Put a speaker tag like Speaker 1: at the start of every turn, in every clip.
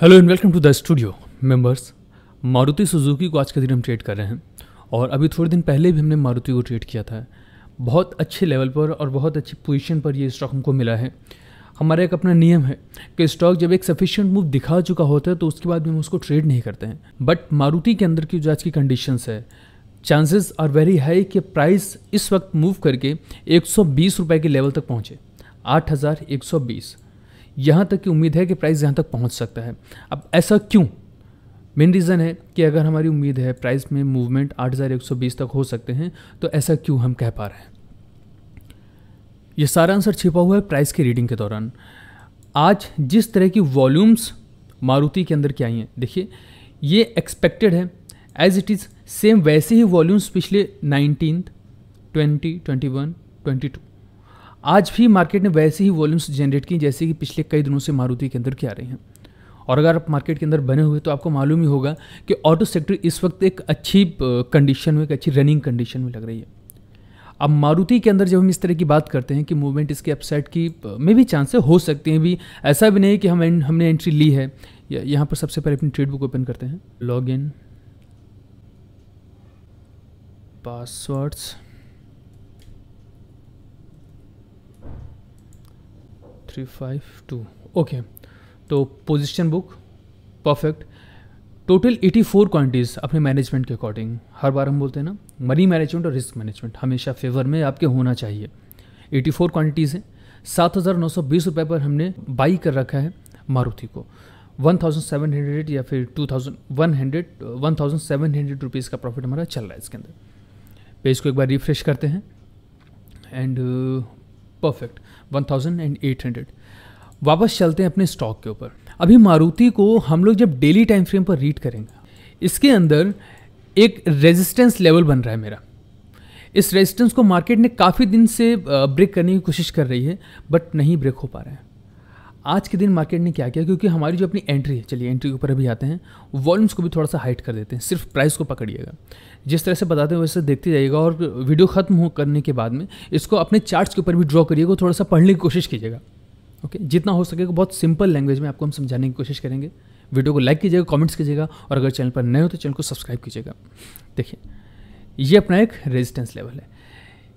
Speaker 1: hello and welcome to the studio members Maruti Suzuki को आज के दिन हम ट्रेड कर रहे हैं और अभी थोड़े दिन पहले भी हमने मारुति को ट्रेड किया था बहुत अच्छे लेवल पर और बहुत अच्छी पोजीशन पर ये स्टॉक हमको मिला है हमारा एक अपना नियम है कि स्टॉक जब एक सफिशियंट मूव दिखा चुका होता है तो उसके बाद भी हम उसको ट्रेड नहीं करते हैं बट मारुति के अंदर की जो आज की कंडीशंस है चांसेस आर वेरी हाई कि प्राइस इस वक्त मूव करके एक सौ के लेवल तक पहुँचे आठ यहाँ तक की उम्मीद है कि प्राइस यहाँ तक पहुँच सकता है अब ऐसा क्यों मेन रीज़न है कि अगर हमारी उम्मीद है प्राइस में मूवमेंट 8,120 तक हो सकते हैं तो ऐसा क्यों हम कह पा रहे हैं ये सारा आंसर छिपा हुआ है प्राइस की रीडिंग के दौरान आज जिस तरह की वॉल्यूम्स मारुति के अंदर की आई हैं देखिए ये एक्सपेक्टेड है एज इट इज़ सेम वैसे ही वॉल्यूम्स पिछले nineteen twenty twenty one twenty two आज भी मार्केट ने वैसे ही वॉल्यूम्स जनरेट की जैसे कि पिछले कई दिनों से मारुति के अंदर क्या आ रहे हैं और अगर आप मार्केट के अंदर बने हुए तो आपको मालूम ही होगा कि ऑटो सेक्टर इस वक्त एक अच्छी कंडीशन में एक अच्छी रनिंग कंडीशन में लग रही है अब मारुति के अंदर जब हम इस तरह की बात करते हैं कि मूवमेंट इसके अपसाइड की में भी चांसेस हो सकते हैं भी ऐसा भी नहीं कि हम हमने एंट्री ली है यहाँ पर सबसे पहले अपनी ट्रेड बुक ओपन करते हैं log in passwords three five two okay तो position book perfect total 84 quantities अपने मैनेजमेंट के अकॉर्डिंग हर बार हम बोलते हैं ना मनी मैनेजमेंट और रिस्क मैनेजमेंट हमेशा फेवर में आपके होना चाहिए 84 क्वांटिटीज़ हैं सात हज़ार नौ सौ बीस रुपये पर हमने बाई कर रखा है मारुति को वन थाउजेंड सेवन हंड्रेड या फिर two thousand thousand one one hundred seven hundred rupees का प्रॉफिट हमारा चल रहा है इसके अंदर पेज को एक बार रिफ्रेश करते हैं एंड परफेक्ट 1800 वापस चलते हैं अपने स्टॉक के ऊपर अभी मारुति को हम लोग जब डेली टाइम फ्रेम पर रीड करेंगे इसके अंदर एक रेजिस्टेंस लेवल बन रहा है मेरा इस रेजिस्टेंस को मार्केट ने काफ़ी दिन से ब्रेक करने की कोशिश कर रही है बट नहीं ब्रेक हो पा रहा है आज के दिन मार्केट ने क्या किया क्योंकि हमारी जो अपनी एंट्री है चलिए एंट्री के ऊपर अभी आते हैं वॉल्यूम्स को भी थोड़ा सा हाइट कर देते हैं सिर्फ प्राइस को पकड़िएगा जिस तरह से बताते हैं वैसे देखते जाइएगा और वीडियो ख़त्म हो करने के बाद में इसको अपने चार्ट्स के ऊपर भी ड्रॉ करिएगा थोड़ा सा पढ़ने की कोशिश कीजिएगा ओके जितना हो सकेगा बहुत सिंपल लैंग्वेज में आपको हम समझाने की कोशिश करेंगे वीडियो को लाइक कीजिएगा कॉमेंट्स कीजिएगा और अगर चैनल पर नए हो तो चैनल को सब्सक्राइब कीजिएगा देखिए ये अपना एक रेजिस्टेंस लेवल है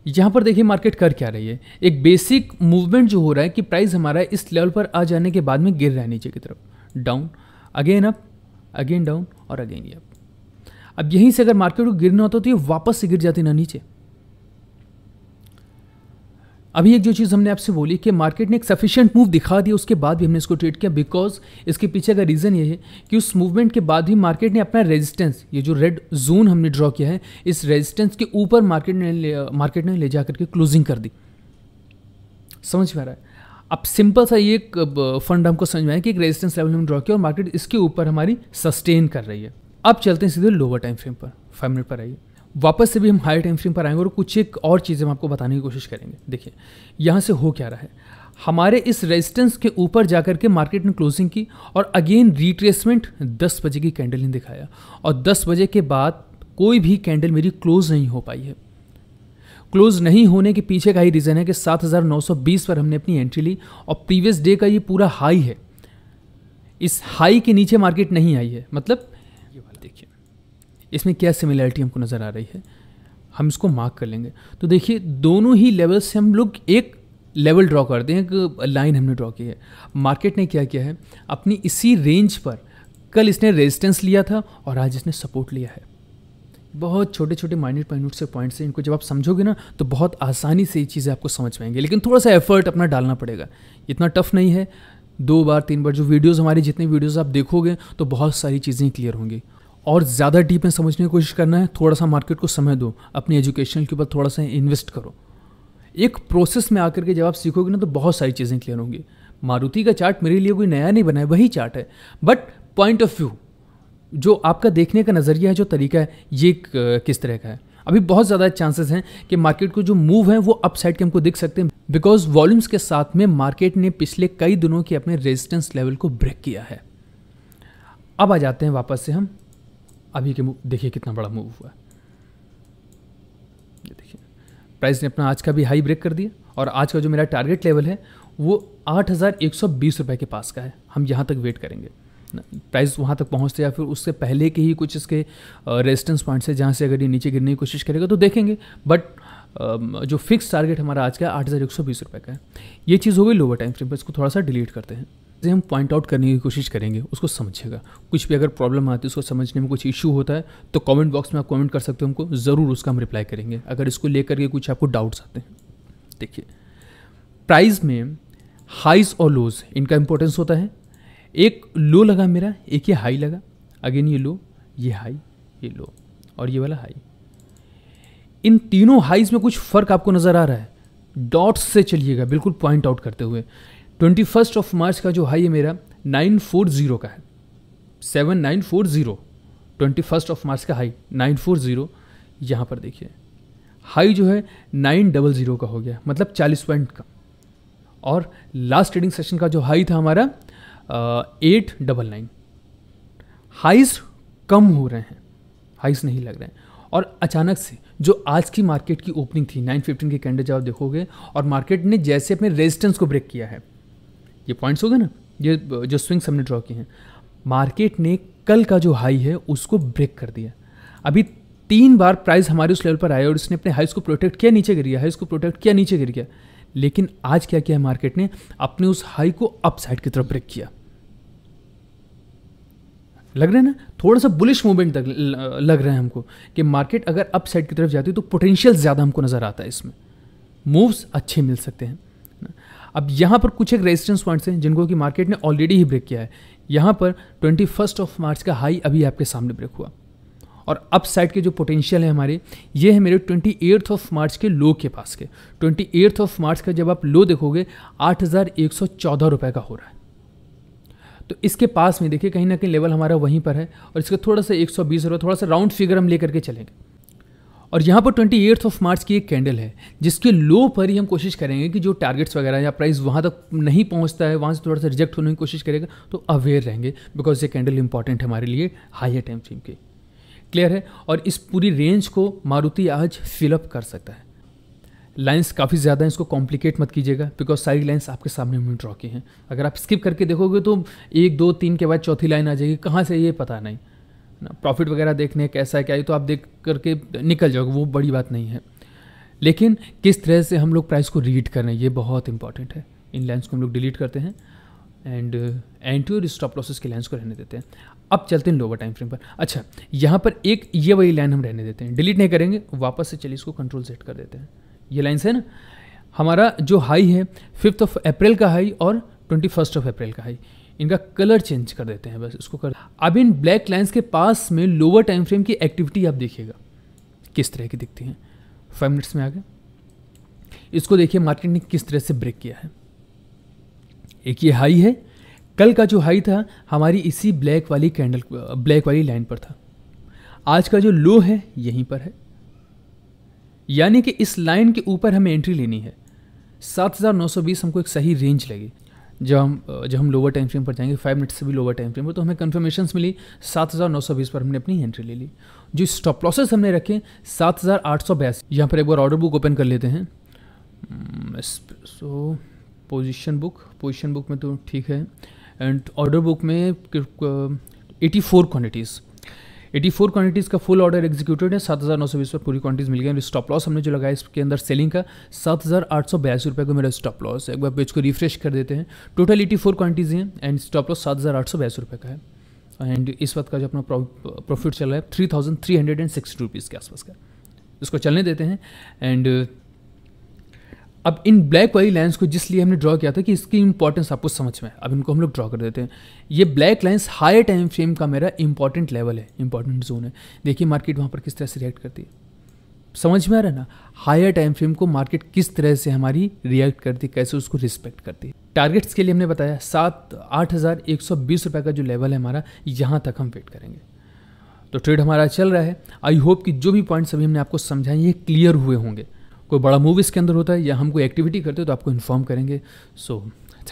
Speaker 1: यहाँ पर देखिए मार्केट कर क्या रही है एक बेसिक मूवमेंट जो हो रहा है कि प्राइस हमारा इस लेवल पर आ जाने के बाद में गिर रहा है नीचे की तरफ down again up again down और अगेन अप अब यहीं से अगर मार्केट को गिरना होता तो ये वापस से गिर जाती ना नीचे अभी एक जो चीज़ हमने आपसे बोली कि मार्केट ने एक सफिशियंट मूव दिखा दिया उसके बाद भी हमने इसको ट्रेड किया बिकॉज इसके पीछे का रीज़न ये है कि उस मूवमेंट के बाद भी मार्केट ने अपना रेजिस्टेंस ये जो रेड जोन हमने ड्रॉ किया है इस रेजिस्टेंस के ऊपर मार्केट ने मार्केट ने ले जा करके क्लोजिंग कर दी समझ में आ रहा है अब सिंपल सा ये एक फंड हमको समझ में आया कि एक रेजिस्टेंस लेवल हमने ड्रॉ किया और मार्केट इसके ऊपर हमारी सस्टेन कर रही है अब चलते हैं सीधे लोअर टाइम फ्रेम पर फाइव मिनट पर आइए वापस से भी हम हाई टाइम फ्रेम पर आएंगे और कुछ एक और चीज़ें हम आपको बताने की कोशिश करेंगे देखिए यहाँ से हो क्या रहा है हमारे इस रेजिस्टेंस के ऊपर जाकर के मार्केट ने क्लोजिंग की और अगेन रिट्रेसमेंट 10 बजे की कैंडल ने दिखाया और 10 बजे के बाद कोई भी कैंडल मेरी क्लोज नहीं हो पाई है क्लोज नहीं होने के पीछे का ही रीज़न है कि 7,920 पर हमने अपनी एंट्री ली और प्रीवियस डे का ये पूरा हाई है इस हाई के नीचे मार्केट नहीं आई है मतलब ये वाला देखिए इसमें क्या सिमिलैरिटी हमको नज़र आ रही है हम इसको मार्क कर लेंगे तो देखिए दोनों ही लेवल से हम लोग एक लेवल ड्रॉ करते हैं एक लाइन हमने ड्रॉ की है मार्केट ने क्या किया है अपनी इसी रेंज पर कल इसने रेजिस्टेंस लिया था और आज इसने सपोर्ट लिया है बहुत छोटे छोटे माइनर पॉइंट से पॉइंट्स हैं इनको जब आप समझोगे ना तो बहुत आसानी से ये चीज़ें आपको समझ पाएंगे लेकिन थोड़ा सा एफर्ट अपना डालना पड़ेगा इतना टफ नहीं है दो बार तीन बार जो वीडियोस हमारी जितनी वीडियोस आप देखोगे तो बहुत सारी चीज़ें क्लियर होंगी और ज़्यादा डीप में समझने की कोशिश करना है थोड़ा सा मार्केट को समय दो अपनी एजुकेशन के ऊपर थोड़ा सा इन्वेस्ट करो एक प्रोसेस में आकर के जब आप सीखोगे ना तो बहुत सारी चीज़ें क्लियर होंगी मारुति का चार्ट मेरे लिए कोई नया नहीं बना है वही चार्ट है बट पॉइंट ऑफ व्यू जो आपका देखने का नज़रिया है जो तरीका है ये किस तरह का है अभी बहुत ज़्यादा चांसेस हैं कि मार्केट को जो मूव है वो अपसाइड के हमको दिख सकते हैं बिकॉज वॉल्यूम्स के साथ में मार्केट ने पिछले कई दिनों के अपने रेजिस्टेंस लेवल को ब्रेक किया है अब आ जाते हैं वापस से हम अभी के देखिए कितना बड़ा मूव हुआ ये देखिए प्राइस ने अपना आज का भी हाई ब्रेक कर दिया और आज का जो मेरा टारगेट लेवल है वो आठ हज़ार एक सौ बीस रुपये के पास का है हम यहाँ तक वेट करेंगे प्राइस वहाँ तक पहुँचते या फिर उससे पहले के ही कुछ इसके रेजिस्टेंस पॉइंट्स है जहाँ से अगर ये नीचे गिरने की कोशिश करेगा तो देखेंगे बट जो फिक्स टारगेट हमारा आज का आठ हज़ार एक सौ बीस रुपये का है ये चीज़ हो गई लोअर टाइम फ्रेम पर इसको थोड़ा सा डिलीट करते हैं चीज़ें हम पॉइंट आउट करने की कोशिश करेंगे उसको समझेगा कुछ भी अगर प्रॉब्लम आती है उसको समझने में कुछ इशू होता है तो कमेंट बॉक्स में आप कमेंट कर सकते हो हमको ज़रूर उसका हम रिप्लाई करेंगे अगर इसको लेकर के कुछ आपको डाउट्स आते हैं देखिए प्राइस में हाइज और लोज इनका इंपॉर्टेंस होता है एक लो लगा मेरा एक ये हाई लगा अगेन ये लो ये हाई ये लो और ये वाला हाई इन तीनों हाइज में कुछ फ़र्क आपको नज़र आ रहा है डॉट्स से चलिएगा बिल्कुल पॉइंट आउट करते हुए ट्वेंटी फर्स्ट ऑफ मार्च का जो हाई है मेरा नाइन फोर ज़ीरो का है seven nine four zero twenty first of March का हाई नाइन फोर ज़ीरो यहाँ पर देखिए हाई जो है नाइन डबल ज़ीरो का हो गया मतलब चालीस पॉइंट का और लास्ट ट्रेडिंग सेशन का जो हाई था हमारा एट डबल नाइन हाइस कम हो रहे हैं हाइस नहीं लग रहे हैं और अचानक से जो आज की मार्केट की ओपनिंग थी 915 के कैंडल जब आप देखोगे और मार्केट ने जैसे अपने रेजिस्टेंस को ब्रेक किया है ये पॉइंट्स हो गए ना ये जो स्विंग्स हमने ड्रॉ किए हैं मार्केट ने कल का जो हाई है उसको ब्रेक कर दिया अभी तीन बार प्राइस हमारे उस लेवल पर आया और इसने अपने हाईस को प्रोटेक्ट किया नीचे गिर गया हाईस को प्रोटेक्ट किया नीचे गिर गया लेकिन आज क्या किया है मार्केट ने अपने उस हाई को अपसाइड की तरफ ब्रेक किया लग रहे हैं ना थोड़ा सा बुलिश मूवमेंट लग रहा है हमको कि मार्केट अगर अपसाइड की तरफ जाती है तो पोटेंशियल ज़्यादा हमको नज़र आता है इसमें मूव्स अच्छे मिल सकते हैं अब यहाँ पर कुछ एक रेजिस्टेंस पॉइंट्स हैं जिनको कि मार्केट ने ऑलरेडी ही ब्रेक किया है यहाँ पर ट्वेंटी फर्स्ट ऑफ मार्च का हाई अभी आपके सामने ब्रेक हुआ और अप साइड के जो पोटेंशियल है हमारे ये है मेरे ट्वेंटी ऑफ मार्च के लो के पास के ट्वेंटी एट्थ ऑफ मार्च का जब आप लो देखोगे आठ हज़ार एक सौ चौदह रुपये का हो रहा है तो इसके पास में देखिए कहीं ना कहीं लेवल हमारा वहीं पर है और इसका थोड़ा सा एक सौ बीस रुपये थोड़ा सा राउंड फिगर हम ले करके चलेंगे और यहाँ पर ट्वेंटी एट्थ ऑफ मार्च की एक कैंडल है जिसके लो पर ही हम कोशिश करेंगे कि जो टारगेट्स वगैरह या प्राइस वहाँ तक नहीं पहुँचता है वहाँ से थोड़ा सा रिजेक्ट होने की कोशिश करेगा तो अवेयर रहेंगे बिकॉज ये कैंडल इंपॉर्टेंट है हमारे लिए हाई टाइम फ्रीम के क्लियर है और इस पूरी रेंज को मारुति आज फिलअप कर सकता है लाइंस काफ़ी ज़्यादा हैं इसको कॉम्प्लिकेट मत कीजिएगा बिकॉज सारी लाइंस आपके सामने हमने ड्रॉ की हैं अगर आप स्किप करके देखोगे तो एक दो तीन के बाद चौथी लाइन आ जाएगी कहाँ से ये पता नहीं ना प्रॉफिट वगैरह देखने कैसा है क्या है तो आप देख करके निकल जाओगे वो बड़ी बात नहीं है लेकिन किस तरह से हम लोग प्राइस को रीड कर रहे हैं ये बहुत इंपॉर्टेंट है इन लाइन्स को हम लोग डिलीट करते हैं एंड और स्टॉप लॉसेस के लाइन्स को रहने देते हैं अब चलते हैं लोअर टाइम फ्रेम पर अच्छा यहाँ पर एक ये वही लाइन हम रहने देते हैं डिलीट नहीं करेंगे वापस से चलिए इसको कंट्रोल सेट कर देते हैं ये लाइन्स है ना हमारा जो हाई है फिफ्थ ऑफ अप्रैल का हाई और ट्वेंटी फर्स्ट ऑफ अप्रैल का हाई इनका कलर चेंज कर देते हैं बस उसको कर अब इन ब्लैक लाइन्स के पास में लोअर टाइम फ्रेम की एक्टिविटी आप देखिएगा किस तरह की दिखती हैं फाइव मिनट्स में आ गए इसको देखिए मार्केट ने किस तरह से ब्रेक किया है एक ये हाई है कल का जो हाई था हमारी इसी ब्लैक वाली कैंडल ब्लैक वाली लाइन पर था आज का जो लो है यहीं पर है यानी कि इस लाइन के ऊपर हमें एंट्री लेनी है 7920 हमको एक सही रेंज लगी जब हम जब हम लोअर टाइम फ्रेम पर जाएंगे फाइव मिनट से भी लोअर टाइम फ्रेम पर तो हमें कन्फर्मेशन मिली सात हज़ार नौ सौ बीस पर हमने अपनी एंट्री ले ली जो स्टॉप लॉसेस हमने रखे सात हज़ार आठ सौ बयासी यहाँ पर एक बार ऑर्डर बुक ओपन कर लेते हैं so position book position book में तो ठीक है एंड ऑर्डर बुक में eighty four quantities eighty four quantities का फुल ऑर्डर एग्जीक्यूटेड है सात हज़ार नौ सौ बीस पर पूरी क्वानिटीज मिल गई और स्टॉप लॉस हमने जो लगाया इसके अंदर सेलिंग का सात हज़ार आठ सौ बयासी रुपये का मेरा स्टॉप लॉस है एक बार पेज को रिफ्रेश कर देते हैं टोटल एटी फोर क्वांटिटीज़ हैं एंड स्टॉप लॉस सात हज़ार आठ सौ बयासी रुपये का है एंड इस वक्त का जो अपना प्रॉफिट चल रहा है three thousand three hundred and sixty rupees के आसपास का इसको चलने देते हैं एंड अब इन ब्लैक वाली लाइन्स को जिसलिए हमने ड्रॉ किया था कि इसकी इंपॉर्टेंस आपको समझ में अब इनको हम लोग ड्रॉ कर देते हैं ये black lines higher time frame का मेरा इंपॉर्टेंट लेवल है इंपॉर्टेंट जोन है देखिए मार्केट वहाँ पर किस तरह से रिएक्ट करती है समझ में आ रहा है ना हायर टाइम फ्रेम को मार्केट किस तरह से हमारी रिएक्ट करती है कैसे उसको रिस्पेक्ट करती है टारगेट्स के लिए हमने बताया सात आठ हज़ार एक सौ बीस रुपये का जो लेवल है हमारा यहाँ तक हम वेट करेंगे तो ट्रेड हमारा चल रहा है आई होप कि जो भी पॉइंट्स अभी हमने आपको समझाए ये क्लियर हुए होंगे कोई बड़ा मूव इसके अंदर होता है या हम कोई एक्टिविटी करते हो तो आपको इन्फॉर्म करेंगे so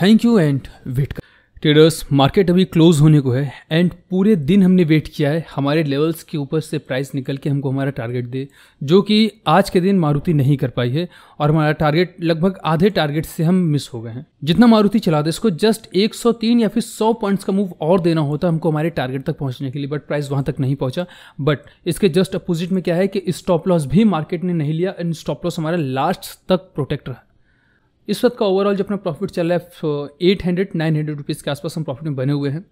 Speaker 1: thank you and wait कर ट्रेडर्स मार्केट अभी क्लोज होने को है एंड पूरे दिन हमने वेट किया है हमारे लेवल्स के ऊपर से प्राइस निकल के हमको हमारा टारगेट दे जो कि आज के दिन मारुति नहीं कर पाई है और हमारा टारगेट लगभग आधे टारगेट से हम मिस हो गए हैं जितना मारुति चला दे इसको जस्ट 103 या फिर 100 पॉइंट्स का मूव और देना होता हमको हमारे टारगेट तक पहुँचने के लिए बट प्राइस वहाँ तक नहीं पहुँचा बट इसके जस्ट अपोजिट में क्या है कि स्टॉप लॉस भी मार्केट ने नहीं लिया एंड स्टॉप लॉस हमारा लास्ट तक प्रोटेक्ट रहा इस वक्त का ओवरऑल जो अपना प्रॉफिट चल रहा है eight hundred nine hundred rupees के आसपास हम प्रॉफिट में बने हुए हैं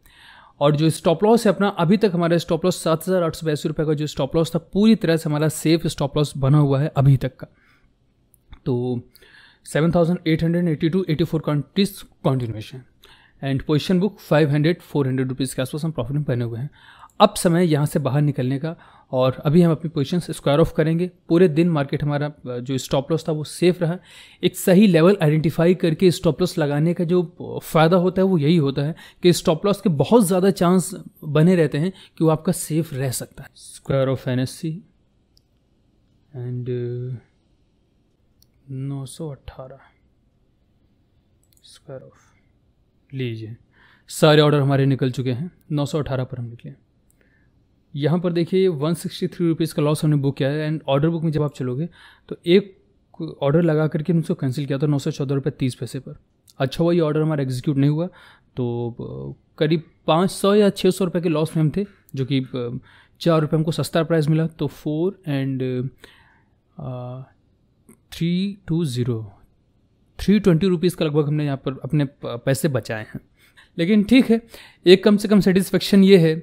Speaker 1: और जो स्टॉप लॉस है अपना अभी तक हमारा स्टॉप लॉस सात हज़ार आठ सौ बयासी रुपये का जो स्टॉप लॉस था पूरी तरह से हमारा सेफ स्टॉप लॉस बना हुआ है अभी तक का तो seven thousand eight hundred eighty two eighty four countries continuation and position book five hundred four hundred rupees के आसपास हम प्रॉफिट में बने हुए हैं अब समय यहाँ से बाहर निकलने का और अभी हम अपनी पोजिशन स्क्वायर ऑफ करेंगे पूरे दिन मार्केट हमारा जो स्टॉप लॉस था वो सेफ रहा एक सही लेवल आइडेंटिफाई करके स्टॉप लॉस लगाने का जो फ़ायदा होता है वो यही होता है कि स्टॉप लॉस के बहुत ज़्यादा चांस बने रहते हैं कि वो आपका सेफ रह सकता है स्क्वायर ऑफ एन एंड नौ सौ अट्ठारह स्क्वायर ऑफ लीजिए सारे ऑर्डर हमारे निकल चुके हैं नौ सौ अठारह पर हम निकले यहाँ पर देखिए वन सिक्सटी थ्री रुपीज़ का लॉस हमने बुक किया है एंड ऑर्डर बुक में जब आप चलोगे तो एक ऑर्डर लगा करके उनको उसको कैंसिल किया था नौ सौ चौदह रुपये तीस पैसे पर अच्छा हुआ ये ऑर्डर हमारा एग्जीक्यूट नहीं हुआ तो करीब पाँच सौ या छः सौ रुपये के लॉस में हम थे जो कि चार रुपये हमको सस्ता प्राइस मिला तो four and three two zero three twenty rupees का लगभग हमने यहाँ पर अपने पैसे बचाए हैं लेकिन ठीक है एक कम से कम सेटिस्फेक्शन ये है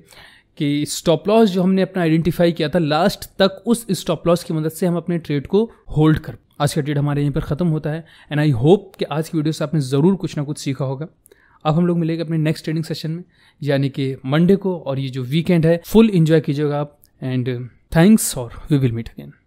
Speaker 1: कि स्टॉप लॉस जो हमने अपना आइडेंटिफाई किया था लास्ट तक उस स्टॉप लॉस की मदद से हम अपने ट्रेड को होल्ड कर आज का ट्रेड हमारे यहीं पर ख़त्म होता है एंड आई होप कि आज की वीडियो से आपने ज़रूर कुछ ना कुछ सीखा होगा अब हम लोग मिलेंगे अपने नेक्स्ट ट्रेडिंग सेशन में यानी कि मंडे को और ये जो वीकेंड है फुल इन्जॉय कीजिएगा आप एंड थैंक्स और वी विल मीट अगेन